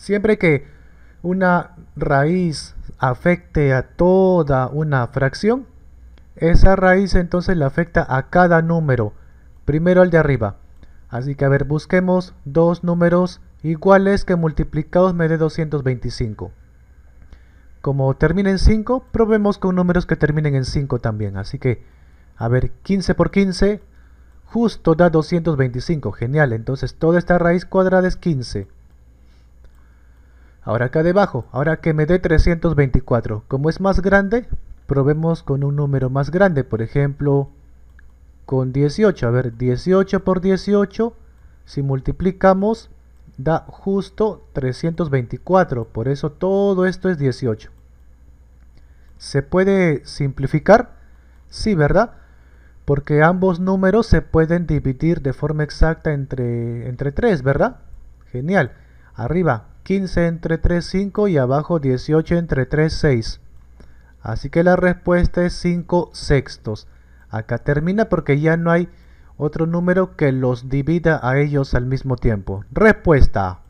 Siempre que una raíz afecte a toda una fracción, esa raíz entonces le afecta a cada número, primero al de arriba. Así que a ver, busquemos dos números iguales que multiplicados me dé 225. Como termina en 5, probemos con números que terminen en 5 también. Así que, a ver, 15 por 15, justo da 225. Genial, entonces toda esta raíz cuadrada es 15. Ahora acá debajo, ahora que me dé 324, como es más grande, probemos con un número más grande, por ejemplo, con 18. A ver, 18 por 18, si multiplicamos, da justo 324, por eso todo esto es 18. ¿Se puede simplificar? Sí, ¿verdad? Porque ambos números se pueden dividir de forma exacta entre, entre 3, ¿verdad? Genial. Arriba, 15 entre 3, 5 y abajo 18 entre 3, 6. Así que la respuesta es 5 sextos. Acá termina porque ya no hay otro número que los divida a ellos al mismo tiempo. Respuesta.